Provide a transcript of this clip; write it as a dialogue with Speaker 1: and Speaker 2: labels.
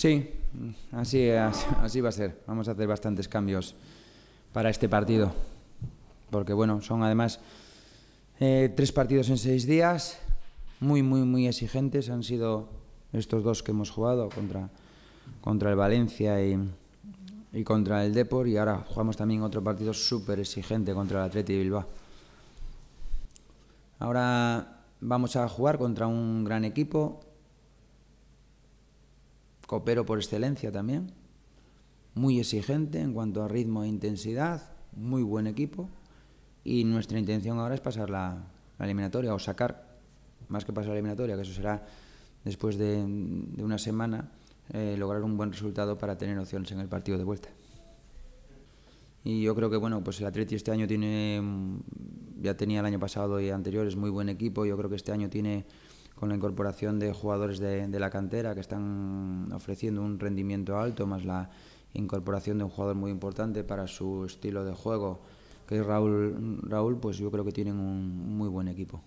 Speaker 1: Sí, así, así va a ser. Vamos a hacer bastantes cambios para este partido. Porque bueno, son además eh, tres partidos en seis días, muy, muy, muy exigentes. Han sido estos dos que hemos jugado contra, contra el Valencia y, y contra el Depor. Y ahora jugamos también otro partido súper exigente contra el Atleti Bilbao. Ahora vamos a jugar contra un gran equipo, copero por excelencia también, muy exigente en cuanto a ritmo e intensidad, muy buen equipo y nuestra intención ahora es pasar la, eliminatoria o sacar, más que pasar la eliminatoria, que eso será después de, una semana, eh, lograr un buen resultado para tener opciones en el partido de vuelta. Y yo creo que bueno, pues el Atleti este año tiene, ya tenía el año pasado y anterior, es muy buen equipo, yo creo que este año tiene con la incorporación de jugadores de, de, la cantera que están ofreciendo un rendimiento alto, más la incorporación de un jugador muy importante para su estilo de juego, que es Raúl, Raúl pues yo creo que tienen un muy buen equipo.